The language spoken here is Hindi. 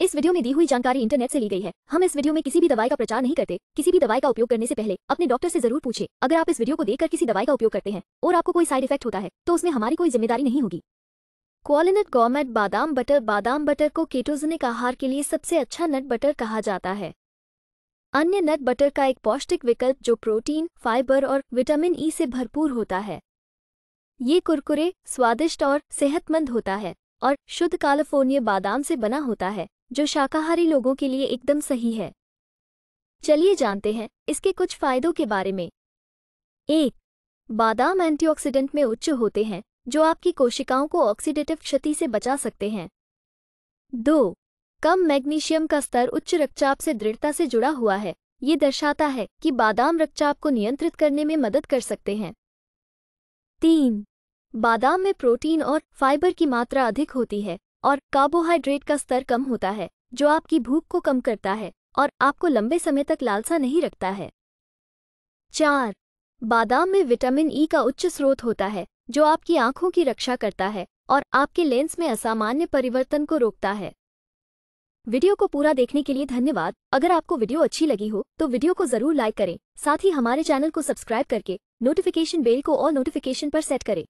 इस वीडियो में दी हुई जानकारी इंटरनेट से ली गई है हम इस वीडियो में किसी भी दवाई का प्रचार नहीं करते किसी भी दवाई का उपयोग करने से पहले अपने डॉक्टर से जरूर पूछे अगर आप इस वीडियो को देखकर किसी दवाई का उपयोग करते हैं और आपको कोई साइड इफेक्ट होता है तो उसमें हमारी कोई जिम्मेदारी नहीं होगी क्वालिनट गोमेट बादाम बटर बादाम बटर को केटोजनिक आहार के लिए सबसे अच्छा नट बटर कहा जाता है अन्य नट बटर का एक पौष्टिक विकल्प जो प्रोटीन फाइबर और विटामिन ई से भरपूर होता है ये कुरकुरे स्वादिष्ट और सेहतमंद होता है और शुद्ध कैलिफोर्निया बादाम से बना होता है जो शाकाहारी लोगों के लिए एकदम सही है चलिए जानते हैं इसके कुछ फायदों के बारे में एक बादाम एंटीऑक्सीडेंट में उच्च होते हैं जो आपकी कोशिकाओं को ऑक्सीडेटिव क्षति से बचा सकते हैं दो कम मैग्नीशियम का स्तर उच्च रक्तचाप से दृढ़ता से जुड़ा हुआ है ये दर्शाता है कि बादाम रक्तचाप को नियंत्रित करने में मदद कर सकते हैं तीन बादाम में प्रोटीन और फाइबर की मात्रा अधिक होती है और कार्बोहाइड्रेट का स्तर कम होता है जो आपकी भूख को कम करता है और आपको लंबे समय तक लालसा नहीं रखता है चार बादाम में विटामिन ई e का उच्च स्रोत होता है जो आपकी आंखों की रक्षा करता है और आपके लेंस में असामान्य परिवर्तन को रोकता है वीडियो को पूरा देखने के लिए धन्यवाद अगर आपको वीडियो अच्छी लगी हो तो वीडियो को जरूर लाइक करें साथ ही हमारे चैनल को सब्सक्राइब करके नोटिफिकेशन बेल को और नोटिफिकेशन पर सेट करें